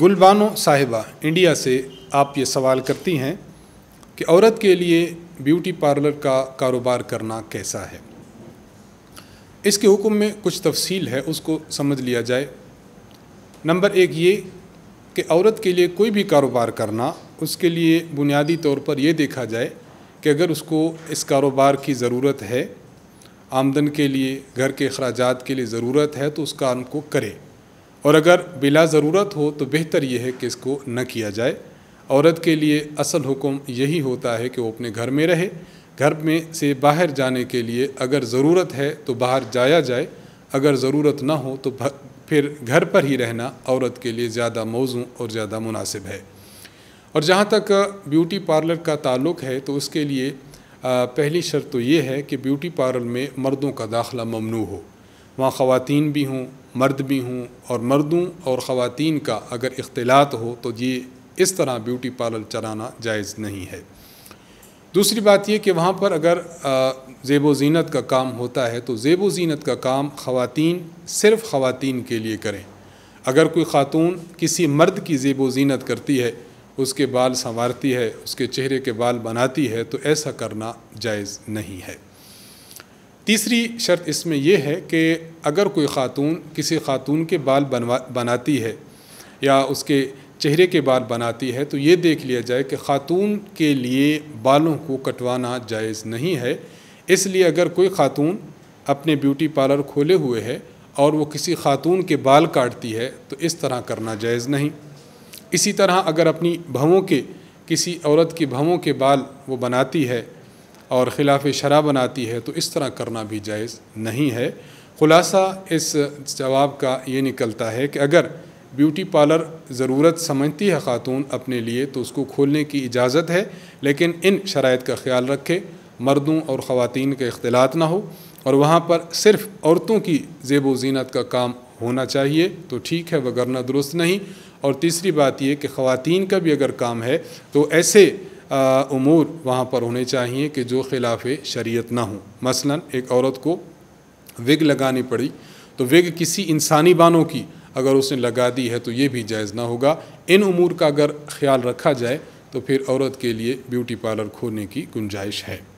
गुलबानो साहिबा इंडिया से आप ये सवाल करती हैं कि औरत के लिए ब्यूटी पार्लर का कारोबार करना कैसा है इसके हुक्म में कुछ तफसील है उसको समझ लिया जाए नंबर एक ये कि औरत के लिए कोई भी कारोबार करना उसके लिए बुनियादी तौर पर यह देखा जाए कि अगर उसको इस कारोबार की ज़रूरत है आमदन के लिए घर के अखराज के लिए ज़रूरत है तो उस काम को करे और अगर बिला ज़रूरत हो तो बेहतर यह है कि इसको न किया जाए औरत के लिए असल हुक्म यही होता है कि वो अपने घर में रहे घर में से बाहर जाने के लिए अगर ज़रूरत है तो बाहर जाया जाए अगर ज़रूरत ना हो तो फिर घर पर ही रहना औरत के लिए ज़्यादा मौजू और ज़्यादा मुनासिब है और जहाँ तक ब्यूटी पार्लर का ताल्लुक है तो उसके लिए पहली शर्त तो ये है कि ब्यूटी पार्लर में मर्दों का दाखिला ममनू हो वहाँ ख़वातीन भी हों मर्द भी हों और मर्दों और ख़वातीन का अगर इख्तलात हो तो ये इस तरह ब्यूटी पार्लर चलाना जायज़ नहीं है दूसरी बात यह कि वहाँ पर अगर ज़ेब जीनत का काम होता है तो ज़ेब जीनत का काम ख़वातीन सिर्फ़ ख़वातीन के लिए करें अगर कोई ख़ातून किसी मर्द की ज़ेब जीनत करती है उसके बाल संवारती है उसके चेहरे के बाल बनाती है तो ऐसा करना जायज़ नहीं है तीसरी शर्त इसमें यह है कि अगर कोई ख़ातून किसी ख़ातून के बाल बनवा बनाती है या उसके चेहरे के बाल बनाती है तो ये देख लिया जाए कि ख़ातून के लिए बालों को कटवाना जायज़ नहीं है इसलिए अगर कोई ख़ातून अपने ब्यूटी पार्लर खोले हुए है और वो किसी ख़ातून के बाल काटती है तो इस तरह करना जायज़ नहीं इसी तरह अगर अपनी भवों के किसी औरत की भवों के बाल वो बनाती है और ख़िलाफ़ शराब बनाती है तो इस तरह करना भी जायज़ नहीं है ख़ुलासा इस जवाब का ये निकलता है कि अगर ब्यूटी पार्लर ज़रूरत समझती है ख़ातून अपने लिए तो उसको खोलने की इजाज़त है लेकिन इन शराइ का ख्याल रखे मर्दों और ख़वान का अख्तिलात ना हो और वहाँ पर सिर्फ़ औरतों की जेब वज़ीनत का काम होना चाहिए तो ठीक है वगरना दुरुस्त नहीं और तीसरी बात यह कि ख़वान का भी अगर काम है तो ऐसे अमूर वहाँ पर होने चाहिए कि जो खिलाफ शरीयत ना हो मसला एक औरत को विग लगानी पड़ी तो विग किसी इंसानी बानों की अगर उसने लगा दी है तो ये भी जायज़ ना होगा इन उमूर का अगर ख्याल रखा जाए तो फिर औरत के लिए ब्यूटी पार्लर खोलने की गुंजाइश है